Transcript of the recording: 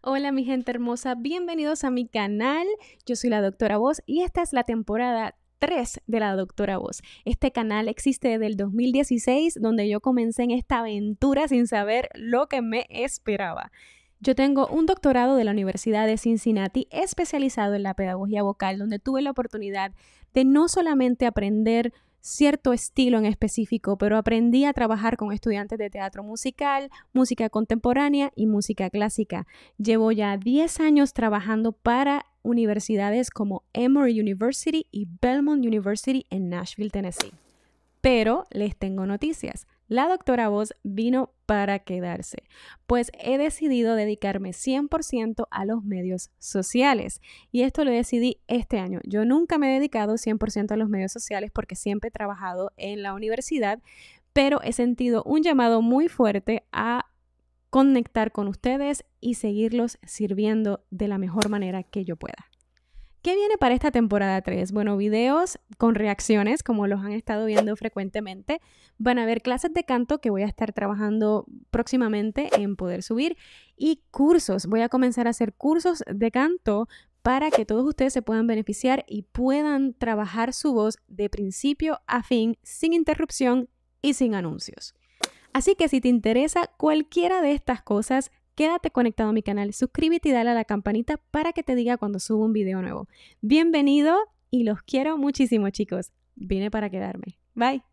Hola mi gente hermosa, bienvenidos a mi canal. Yo soy la doctora Voz y esta es la temporada 3 de la doctora Voz. Este canal existe desde el 2016 donde yo comencé en esta aventura sin saber lo que me esperaba. Yo tengo un doctorado de la Universidad de Cincinnati especializado en la pedagogía vocal, donde tuve la oportunidad de no solamente aprender cierto estilo en específico, pero aprendí a trabajar con estudiantes de teatro musical, música contemporánea y música clásica. Llevo ya 10 años trabajando para universidades como Emory University y Belmont University en Nashville, Tennessee. Pero les tengo noticias. La doctora Voz vino para quedarse, pues he decidido dedicarme 100% a los medios sociales y esto lo decidí este año. Yo nunca me he dedicado 100% a los medios sociales porque siempre he trabajado en la universidad, pero he sentido un llamado muy fuerte a conectar con ustedes y seguirlos sirviendo de la mejor manera que yo pueda. ¿Qué viene para esta temporada 3? Bueno, videos con reacciones, como los han estado viendo frecuentemente. Van a haber clases de canto que voy a estar trabajando próximamente en poder subir y cursos. Voy a comenzar a hacer cursos de canto para que todos ustedes se puedan beneficiar y puedan trabajar su voz de principio a fin, sin interrupción y sin anuncios. Así que si te interesa cualquiera de estas cosas, Quédate conectado a mi canal, suscríbete y dale a la campanita para que te diga cuando subo un video nuevo. Bienvenido y los quiero muchísimo chicos. Vine para quedarme. Bye.